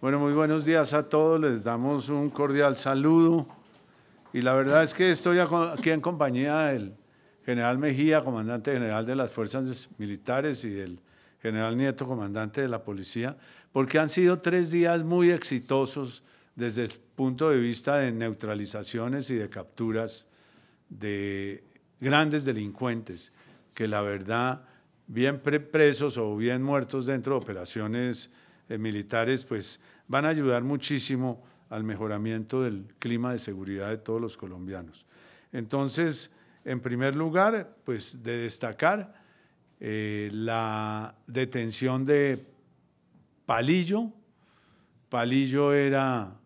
Bueno, muy buenos días a todos, les damos un cordial saludo y la verdad es que estoy aquí en compañía del general Mejía, comandante general de las Fuerzas Militares y del general Nieto, comandante de la Policía, porque han sido tres días muy exitosos desde el punto de vista de neutralizaciones y de capturas de grandes delincuentes que la verdad, bien presos o bien muertos dentro de operaciones eh, militares, pues van a ayudar muchísimo al mejoramiento del clima de seguridad de todos los colombianos. Entonces, en primer lugar, pues de destacar eh, la detención de Palillo. Palillo era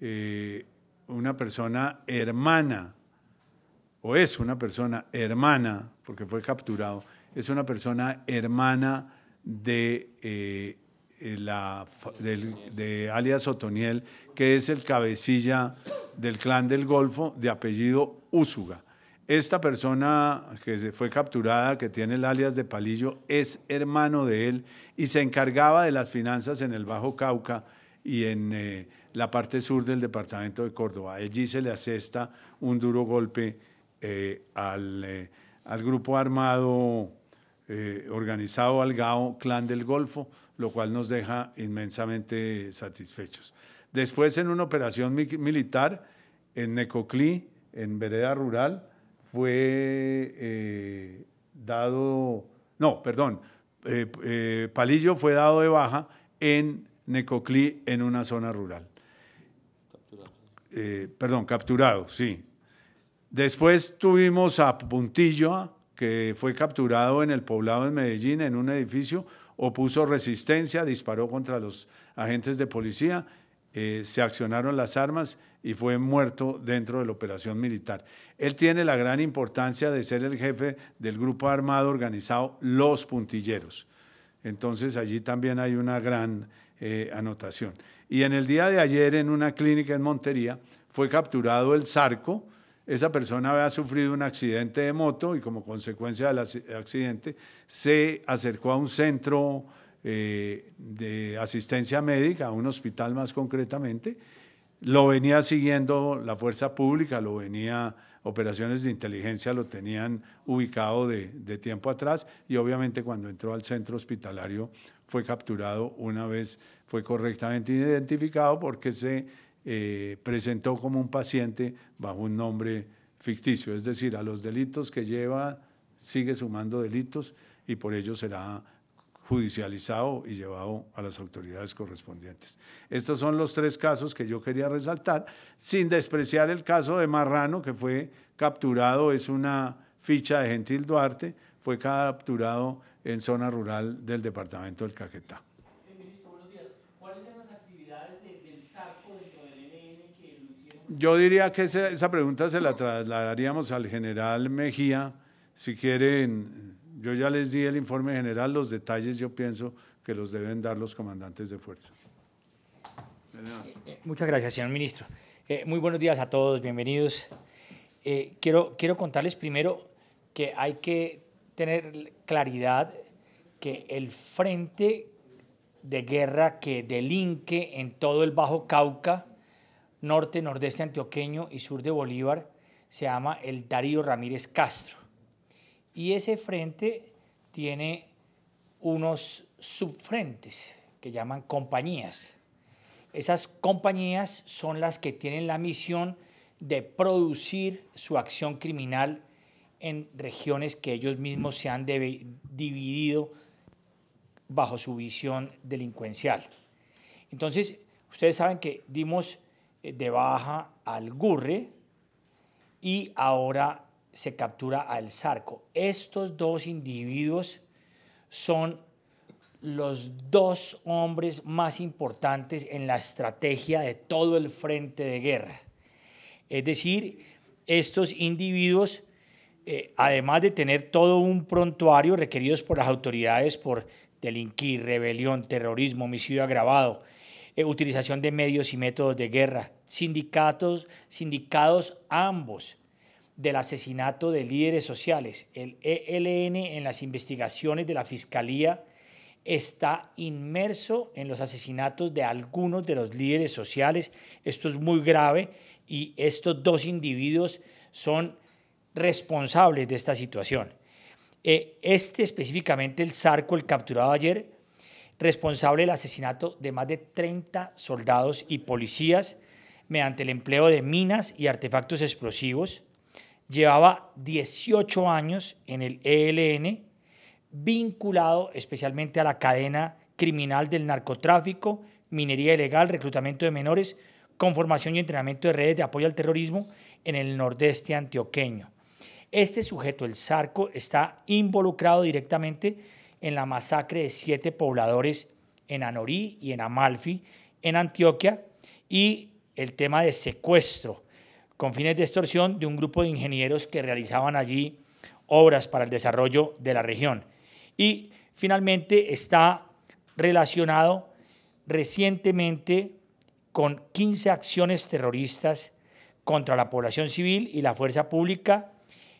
eh, una persona hermana, o es una persona hermana, porque fue capturado, es una persona hermana de eh, de alias Otoniel, que es el cabecilla del clan del Golfo de apellido Úsuga. Esta persona que se fue capturada, que tiene el alias de Palillo, es hermano de él y se encargaba de las finanzas en el Bajo Cauca y en eh, la parte sur del departamento de Córdoba. Allí se le asesta un duro golpe eh, al, grupo armado organizado al Gao, Clan del Golfo, lo cual nos deja inmensamente satisfechos. Después, en una operación militar en Necoclí, en Vereda Rural, fue eh, dado, no, perdón, eh, eh, Palillo fue dado de baja en Necoclí, en una zona rural. Capturado. perdón, capturado, sí. Después tuvimos a Puntillo, que fue capturado en el poblado de Medellín, en un edificio, opuso resistencia, disparó contra los agentes de policía, eh, se accionaron las armas y fue muerto dentro de la operación militar. Él tiene la gran importancia de ser el jefe del grupo armado organizado Los Puntilleros. Entonces allí también hay una gran eh, anotación. Y en el día de ayer en una clínica en Montería fue capturado el Zarco, esa persona había sufrido un accidente de moto y como consecuencia del accidente se acercó a un centro eh, de asistencia médica, a un hospital más concretamente. Lo venía siguiendo la fuerza pública, lo venía operaciones de inteligencia lo tenían ubicado de, de, tiempo atrás y obviamente cuando entró al centro hospitalario fue capturado una vez, fue correctamente identificado porque se eh, presentó como un paciente bajo un nombre ficticio. Es decir, a los delitos que lleva sigue sumando delitos y por ello será judicializado y llevado a las autoridades correspondientes. Estos son los tres casos que yo quería resaltar, sin despreciar el caso de Marrano, que fue capturado, es una ficha de Gentil Duarte, fue capturado en zona rural del departamento del Caquetá. yo diría que esa, pregunta se la trasladaríamos al general Mejía. Si quieren, yo ya les di el informe general, los detalles yo pienso que los deben dar los comandantes de fuerza. Eh, eh, muchas gracias, señor ministro. Eh, muy buenos días a todos, bienvenidos. quiero, quiero contarles primero que hay que tener claridad que el frente de guerra que delinque en todo el Bajo Cauca norte, nordeste antioqueño y sur de Bolívar se llama el Darío Ramírez Castro. Y ese frente tiene unos subfrentes que llaman compañías. Esas compañías son las que tienen la misión de producir su acción criminal en regiones que ellos mismos se han dividido bajo su visión delincuencial. Entonces, ustedes saben que dimos eh, de baja al Gurre y ahora se captura al Zarco. Estos dos individuos son los dos hombres más importantes en la estrategia de todo el frente de guerra. Es decir, estos individuos, eh, además de tener todo un prontuario requeridos por las autoridades por delinquir, rebelión, terrorismo, homicidio agravado, eh, utilización de medios y métodos de guerra, sindicatos, sindicados ambos del asesinato de líderes sociales. El ELN en las investigaciones de la Fiscalía está inmerso en los asesinatos de algunos de los líderes sociales. Esto es muy grave y estos dos individuos son responsables de esta situación. Eh, este específicamente, el Zarco, el capturado ayer, responsable del asesinato de más de 30 soldados y policías mediante el empleo de minas y artefactos explosivos. Llevaba 18 años en el ELN, vinculado especialmente a la cadena criminal del narcotráfico, minería ilegal, reclutamiento de menores, conformación y entrenamiento de redes de apoyo al terrorismo en el nordeste antioqueño. Este sujeto, el Sarco, está involucrado directamente en la masacre de siete pobladores en Anorí y en Amalfi, en Antioquia, y el tema de secuestro con fines de extorsión de un grupo de ingenieros que realizaban allí obras para el desarrollo de la región. Y finalmente está relacionado recientemente con 15 acciones terroristas contra la población civil y la fuerza pública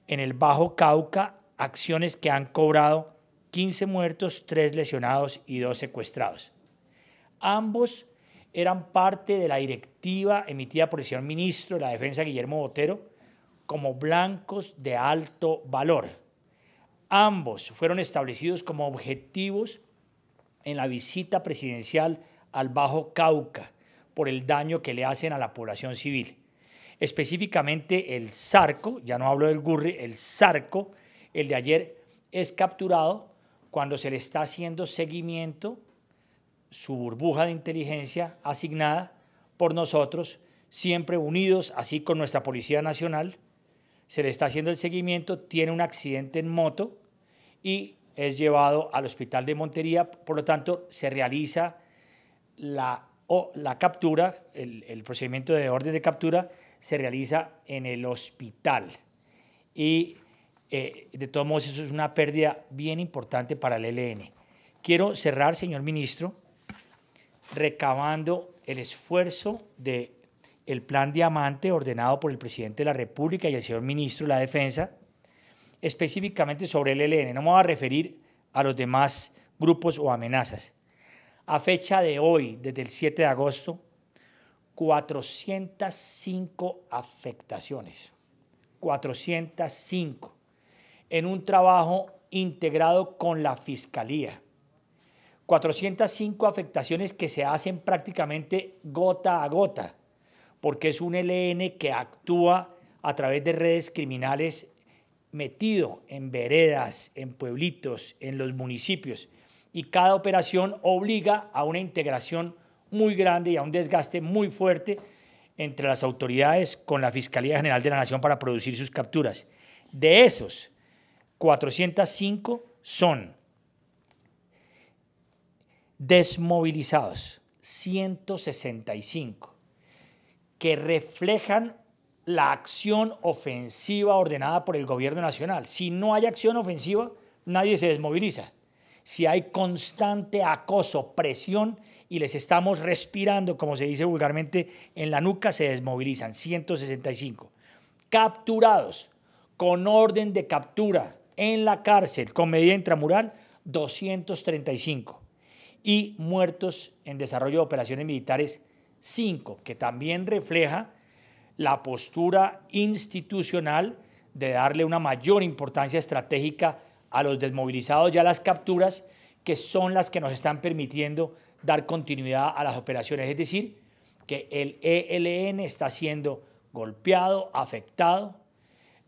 en el Bajo Cauca, acciones que han cobrado 15 muertos, 3 lesionados y 2 secuestrados. Ambos eran parte de la directiva emitida por el señor ministro de la Defensa Guillermo Botero como blancos de alto valor. Ambos fueron establecidos como objetivos en la visita presidencial al Bajo Cauca por el daño que le hacen a la población civil. Específicamente el Zarco, ya no hablo del Gurri, el Zarco, el de ayer es capturado cuando se le está haciendo seguimiento, su burbuja de inteligencia asignada por nosotros, siempre unidos, así con nuestra Policía Nacional, se le está haciendo el seguimiento, tiene un accidente en moto y es llevado al hospital de Montería, por lo tanto se realiza la, la captura, el, el procedimiento de orden de captura se realiza en el hospital y eh, de todos modos, eso es una pérdida bien importante para el ELN. Quiero cerrar, señor ministro, recabando el esfuerzo del el plan diamante ordenado por el presidente de la República y el señor ministro de la Defensa, específicamente sobre el ELN. No me voy a referir a los demás grupos o amenazas. A fecha de hoy, desde el 7 de agosto, 405 afectaciones. 405 en un trabajo integrado con la Fiscalía. 405 afectaciones que se hacen prácticamente gota a gota, porque es un e LN que actúa a través de redes criminales metido en veredas, en pueblitos, en los municipios. Y cada operación obliga a una integración muy grande y a un desgaste muy fuerte entre las autoridades con la Fiscalía General de la Nación para producir sus capturas. De esos, 405 son desmovilizados, 165, que reflejan la acción ofensiva ordenada por el gobierno nacional. Si no hay acción ofensiva, nadie se desmoviliza. Si hay constante acoso, presión y les estamos respirando, como se dice vulgarmente, en la nuca, se desmovilizan, 165. Capturados con orden de captura, en la cárcel con medida intramural 235 y muertos en desarrollo de operaciones militares 5, que también refleja la postura institucional de darle una mayor importancia estratégica a los desmovilizados y a las capturas, que son las que nos están permitiendo dar continuidad a las operaciones. Es decir, que el ELN está siendo golpeado, afectado,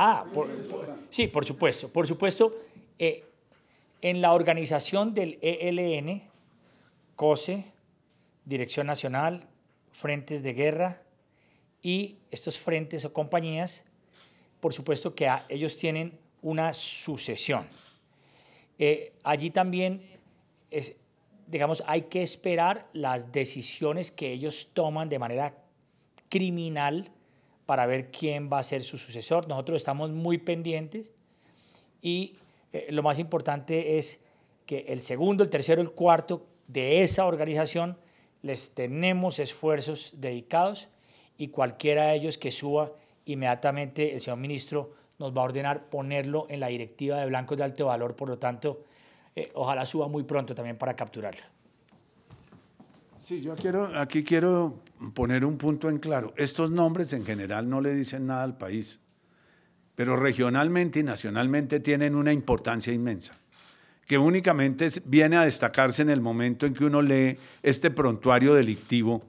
Ah, sí, por supuesto. Por supuesto, eh, en la organización del ELN, COSE, Dirección Nacional, Frentes de Guerra y estos frentes o compañías, por supuesto que ellos tienen una sucesión. Eh, allí también digamos, hay que esperar las decisiones que ellos toman de manera criminal para ver quién va a ser su sucesor. Nosotros estamos muy pendientes y eh, lo más importante es que el segundo, el tercero, el cuarto de esa organización les tenemos esfuerzos dedicados y cualquiera de ellos que suba inmediatamente el señor ministro nos va a ordenar ponerlo en la directiva de blancos de alto valor, por lo tanto, eh, ojalá suba muy pronto también para capturarla. Sí, yo quiero, aquí quiero poner un punto en claro. Estos nombres en general no le dicen nada al país, pero regionalmente y nacionalmente tienen una importancia inmensa, que únicamente viene a destacarse en el momento en que uno lee este prontuario delictivo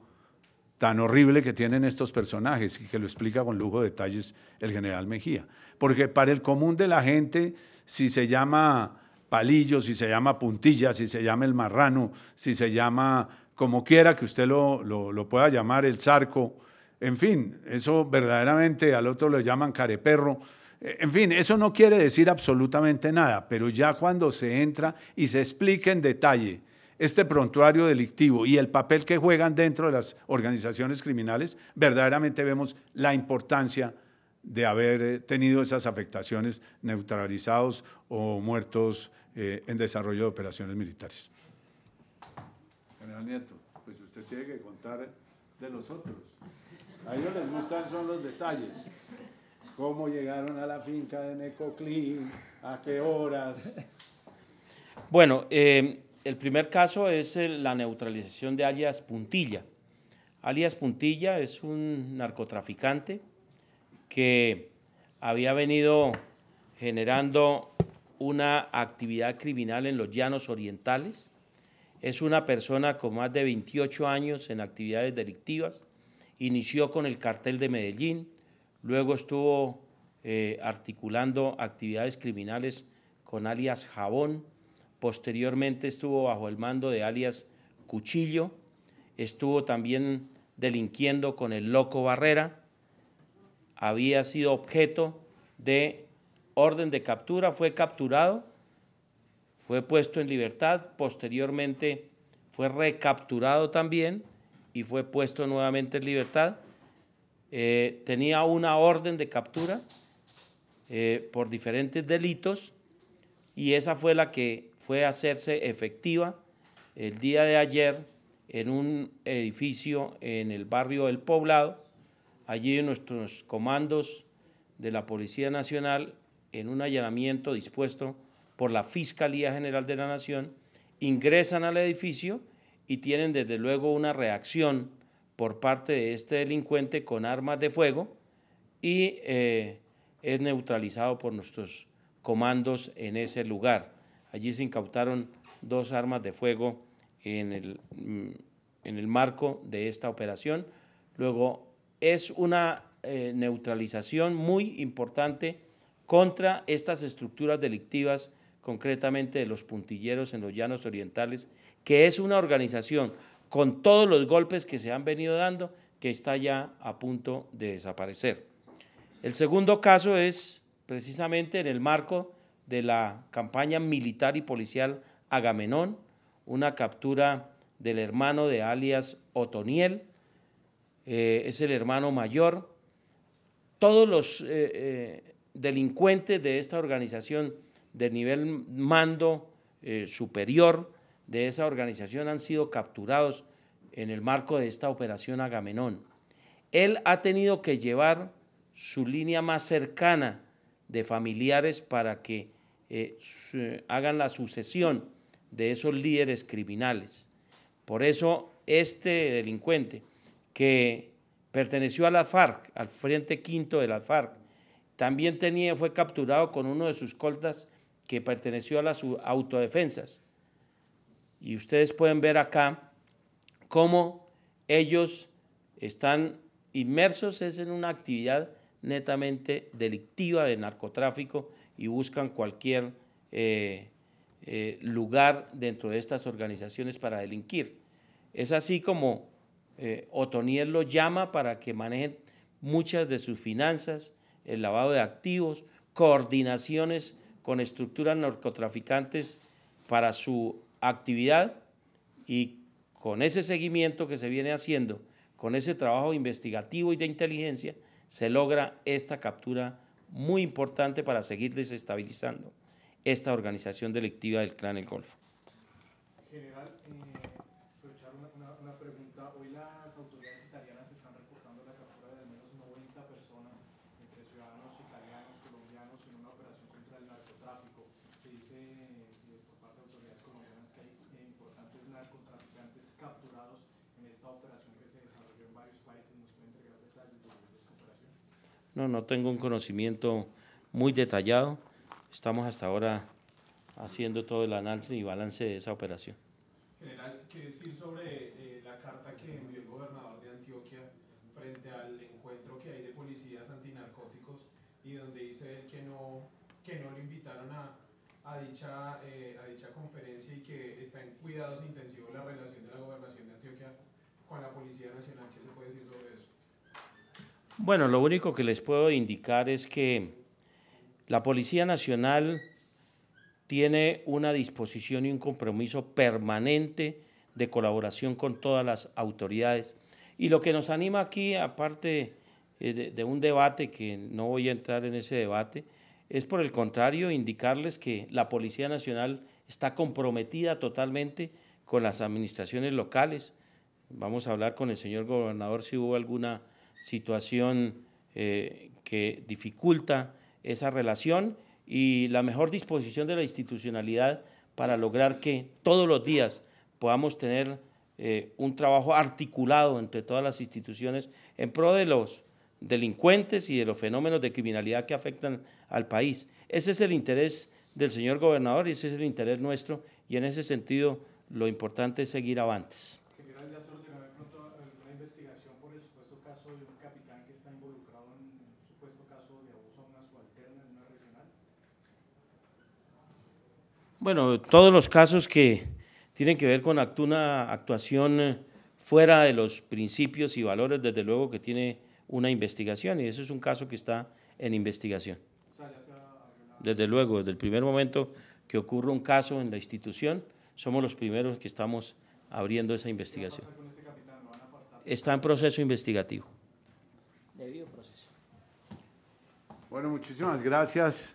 tan horrible que tienen estos personajes y que lo explica con lujo de detalles el general Mejía. Porque para el común de la gente, si se llama palillo, si se llama puntilla, si se llama el marrano, si se llama como quiera que usted lo, lo, pueda llamar, el zarco, en fin, eso verdaderamente al otro lo llaman careperro. Eh, en fin, eso no quiere decir absolutamente nada, pero ya cuando se entra y se explica en detalle este prontuario delictivo y el papel que juegan dentro de las organizaciones criminales, verdaderamente vemos la importancia de haber eh, tenido esas afectaciones neutralizados o muertos eh, en desarrollo de operaciones militares general Nieto, pues usted tiene que contar de los otros. A ellos les gustan son los detalles. Cómo llegaron a la finca de Necoclí, a qué horas. Bueno, eh, el primer caso es la neutralización de alias Puntilla. Alias Puntilla es un narcotraficante que había venido generando una actividad criminal en los llanos orientales es una persona con más de 28 años en actividades delictivas. Inició con el cartel de Medellín, luego estuvo eh, articulando actividades criminales con alias Jabón, posteriormente estuvo bajo el mando de alias Cuchillo, estuvo también delinquiendo con el Loco Barrera, había sido objeto de orden de captura, fue capturado fue puesto en libertad, posteriormente fue recapturado también y fue puesto nuevamente en libertad. Eh, tenía una orden de captura eh, por diferentes delitos y esa fue la que fue a hacerse efectiva el día de ayer en un edificio en el barrio del Poblado. Allí nuestros comandos de la Policía Nacional en un allanamiento dispuesto por la Fiscalía General de la Nación, ingresan al edificio y tienen desde luego una reacción por parte de este delincuente con armas de fuego y eh, es neutralizado por nuestros comandos en ese lugar. Allí se incautaron dos armas de fuego en el, mm, en el marco de esta operación. Luego, es una eh, neutralización muy importante contra estas estructuras delictivas concretamente de los puntilleros en los llanos orientales, que es una organización con todos los golpes que se han venido dando, que está ya a punto de desaparecer. El segundo caso es precisamente en el marco de la campaña militar y policial Agamenón, una captura del hermano de alias Otoniel, eh, es el hermano mayor. Todos los eh, eh, delincuentes de esta organización de nivel mando eh, superior de esa organización han sido capturados en el marco de esta operación Agamenón. Él ha tenido que llevar su línea más cercana de familiares para que eh, hagan la sucesión de esos líderes criminales. Por eso este delincuente que perteneció a la FARC, al Frente Quinto de la FARC, también tenía, fue capturado con uno de sus coltas que perteneció a las autodefensas. Y ustedes pueden ver acá cómo ellos están inmersos es en una actividad netamente delictiva de narcotráfico y buscan cualquier eh, eh, lugar dentro de estas organizaciones para delinquir. Es así como eh, Otoniel lo llama para que manejen muchas de sus finanzas, el lavado de activos, coordinaciones con estructuras narcotraficantes para su actividad y con ese seguimiento que se viene haciendo, con ese trabajo investigativo y de inteligencia, se logra esta captura muy importante para seguir desestabilizando esta organización delictiva del Clan El Golfo. No, tengo un conocimiento muy detallado. Estamos hasta ahora haciendo todo el análisis y balance de esa operación. General, ¿qué decir sobre eh, la carta que envió el gobernador de Antioquia frente al encuentro que hay de policías antinarcóticos y donde dice él que no, que no lo invitaron a, a dicha, eh, a dicha conferencia y que está en cuidados intensivos la relación de la gobernación de Antioquia con la Policía Nacional? ¿Qué se puede decir sobre eso? Bueno, lo único que les puedo indicar es que la Policía Nacional tiene una disposición y un compromiso permanente de colaboración con todas las autoridades. Y lo que nos anima aquí, aparte eh, de, un debate, que no voy a entrar en ese debate, es por el contrario indicarles que la Policía Nacional está comprometida totalmente con las administraciones locales. Vamos a hablar con el señor gobernador si hubo alguna situación eh, que dificulta esa relación y la mejor disposición de la institucionalidad para lograr que todos los días podamos tener eh, un trabajo articulado entre todas las instituciones en pro de los delincuentes y de los fenómenos de criminalidad que afectan al país. Ese es el interés del señor gobernador y ese es el interés nuestro y en ese sentido lo importante es seguir avantes. Bueno, todos los casos que tienen que ver con una actuación eh, fuera de los principios y valores, desde luego que tiene una investigación, y eso es un caso que está en investigación. Desde luego, desde el primer momento que ocurre un caso en la institución, somos los primeros que estamos abriendo esa investigación. Está en proceso investigativo. Debido proceso. Bueno, muchísimas gracias.